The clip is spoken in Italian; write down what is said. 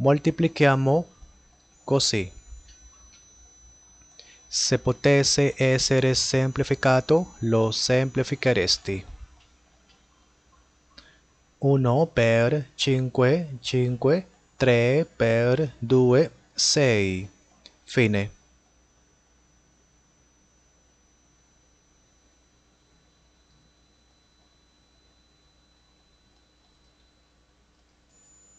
moltiplichiamo così. Se potesse essere semplificato, lo semplificheresti. 1 per 5, 5, 3 per 2, 6. Fine.